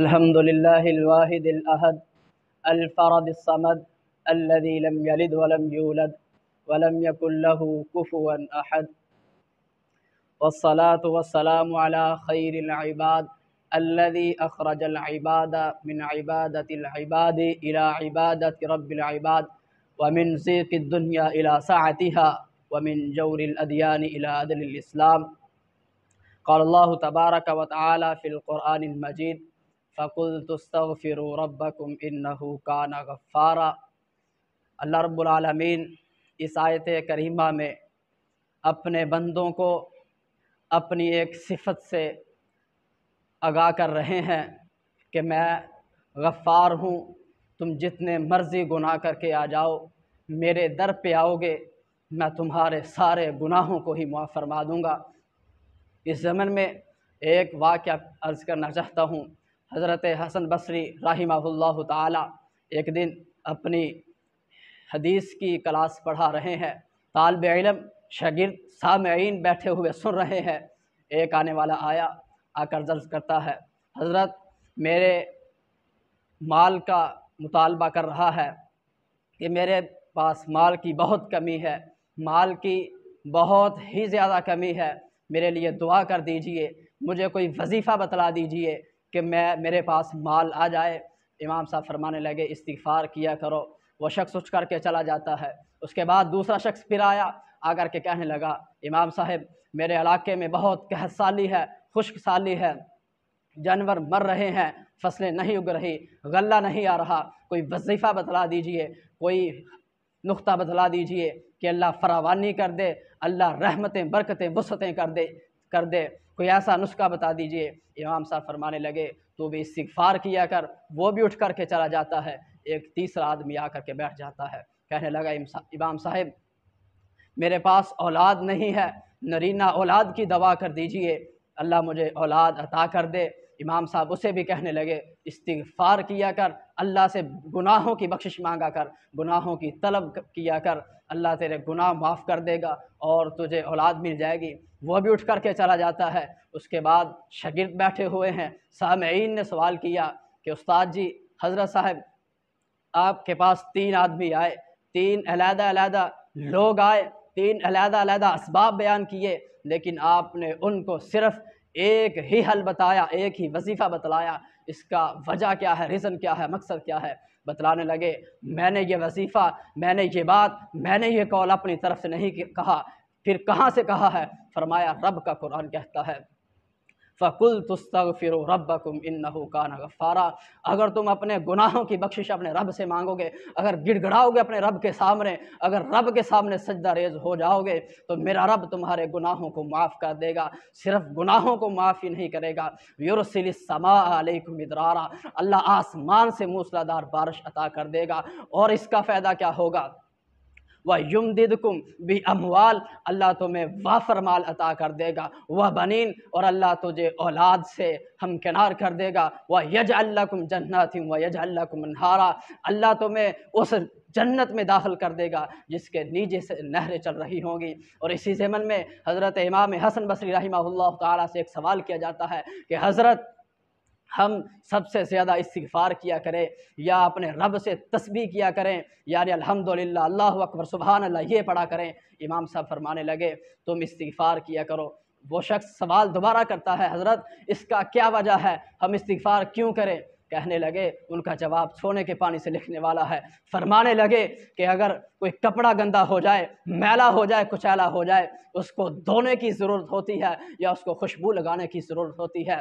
الحمد لله الواحد الأحد الفرد الصمد الذي لم يلد ولم يولد ولم يكن له كفوا أحد والصلاة والسلام على خير العباد الذي أخرج العباد من عبادة العباد إلى عبادة رب العباد ومن زيق الدنيا إلى سعتها ومن جور الأديان إلى عدل الإسلام قال الله تبارك وتعالى في القرآن المجيد फ़कुल तस्तफ़िर रबकुम इन्नहु कान गफ़ारा अल्लाह रब्लमीन इस आयत करीमा में अपने बंदों को अपनी एक सिफत से आगा कर रहे हैं कि मैं गफ़ार हूँ तुम जितने मर्ज़ी गुनाह करके आ जाओ मेरे दर पर आओगे मैं तुम्हारे सारे गुनाहों को ही मुआ फरमा दूँगा इस ज़मन में एक वाक्य अर्ज़ करना चाहता हूँ हज़रत हसन बसरी राहिमाहुल्लाह ताला एक दिन अपनी हदीस की क्लास पढ़ा रहे हैं तालब इलम शगिर सामीन बैठे हुए सुन रहे हैं एक आने वाला आया आकर दर्ज करता है हज़रत मेरे माल का मुतालबा कर रहा है कि मेरे पास माल की बहुत कमी है माल की बहुत ही ज़्यादा कमी है मेरे लिए दुआ कर दीजिए मुझे कोई वजीफ़ा बतला दीजिए कि मैं मेरे पास माल आ जाए इमाम साहब फरमाने लगे इस्तीफ़ार किया करो वो शख्स उठ करके चला जाता है उसके बाद दूसरा शख्स फिर आया आकर के कहने लगा इमाम साहब मेरे इलाके में बहुत कहसाली है खुश्क साली है जानवर मर रहे हैं फसलें नहीं उग रही गला नहीं आ रहा कोई वजीफ़ा बतला दीजिए कोई नुक्ता बतला दीजिए कि अल्लाह फरावानी कर दे अल्लाह रहमतें बरकतें वसतें कर दे कर दे कोई ऐसा नुस्खा बता दीजिए इमाम साहब फरमाने लगे तो भी इस्तफार किया कर वो भी उठ करके चला जाता है एक तीसरा आदमी आ करके बैठ जाता है कहने लगा इमाम साहब मेरे पास औलाद नहीं है नरीना औलाद की दवा कर दीजिए अल्लाह मुझे औलाद अता कर दे इमाम साहब उसे भी कहने लगे इस्तफ़ार किया कर अल्लाह से गुनाहों की बख्शिश मांगा कर गुनाहों की तलब किया कर अल्लाह तेरे गुनाह माफ़ कर देगा और तुझे औलाद मिल जाएगी वह भी उठ करके चला जाता है उसके बाद शगिर्द बैठे हुए हैं सामीन ने सवाल किया कि उस्ताद जी हज़रत साहब आपके पास तीन आदमी आए तीन अलहदा अलहदा लोग आए तीन अलहदा अलहदा इसबाब बयान किए लेकिन आपने उनको सिर्फ़ एक ही हल बताया एक ही वजीफ़ा बतलाया इसका वजह क्या है रीज़न क्या है मकसद क्या है बतलाने लगे मैंने ये वजीफ़ा मैंने ये बात मैंने ये कॉल अपनी तरफ से नहीं कहा फिर कहाँ से कहा है फरमाया रब का कुरान कहता है फ़कुल तुस्तग फिर रबकुम इन कान गफ़ारा अगर तुम अपने गुनाहों की बख्शिश अपने रब से मांगोगे अगर गिड़गड़ाओगे अपने रब के सामने अगर रब के सामने सजदा रेज हो जाओगे तो मेरा रब तुम्हारे गुनाहों को माफ़ कर देगा सिर्फ गुनाहों को माफ़ ही नहीं करेगा समा इदरारा अल्लाह आसमान से मूसलाधार बारिश अता कर देगा और इसका फ़ायदा क्या होगा व यम दिदकुम भी अमवाल अल्लाह तुम्हें वाफर माल अता कर देगा वह बनीन और अल्लाह तुझे औलाद से हम किनार कर देगा वह यज अल्लाकुम जन्नतिम व यज अल्लाकुम नहारा अल्लाह तुम्हें उस जन्नत में दाखिल कर देगा जिसके नीचे से नहरें चल रही होंगी और इसी जमन में हज़रत इमाम हसन बसरी रही तला से एक सवाल किया जाता है कि हज़रत हम सबसे ज़्यादा इस्तफ़ार किया करें या अपने रब से तस्बी किया करें यार अल्हम्दुलिल्लाह अल्लाह अकबर सुबहान अल्लाह ये पढ़ा करें इमाम साहब फरमाने लगे तुम इस्तफ़ार किया करो वो शख्स सवाल दोबारा करता है हज़रत इसका क्या वजह है हम इस्तफ़ार क्यों करें कहने लगे उनका जवाब सोने के पानी से लिखने वाला है फरमाने लगे कि अगर कोई कपड़ा गंदा हो जाए मैला हो जाए कुचैला हो जाए उसको धोने की ज़रूरत होती है या उसको खुशबू लगाने की ज़रूरत होती है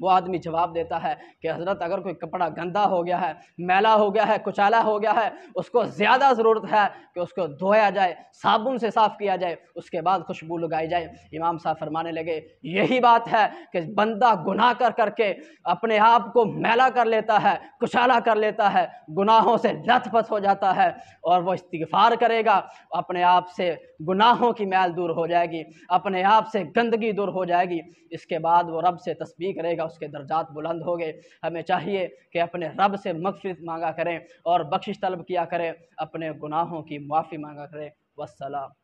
वो आदमी जवाब देता है कि हज़रत अगर कोई कपड़ा गंदा हो गया है मैला हो गया है कुचाला हो गया है उसको ज़्यादा ज़रूरत है कि उसको धोया जाए साबुन से साफ़ किया जाए उसके बाद खुशबू लगाई जाए इमाम साहब फरमाने लगे यही बात है कि बंदा गुनाह कर करके अपने आप को मैला कर लेता है कुचाला कर लेता है गुनाहों से लथपथ हो जाता है और वह इस्तफार करेगा अपने आप से गुनाहों की मैल दूर हो जाएगी अपने आप से गंदगी दूर हो जाएगी इसके बाद वो रब से तस्वीर करेगा जाएगा उसके दर्जात बुलंद हो गए हमें चाहिए कि अपने रब से मकफ मांगा करें और बख्शिश तलब किया करें अपने गुनाहों की माफ़ी मांगा करें वसलम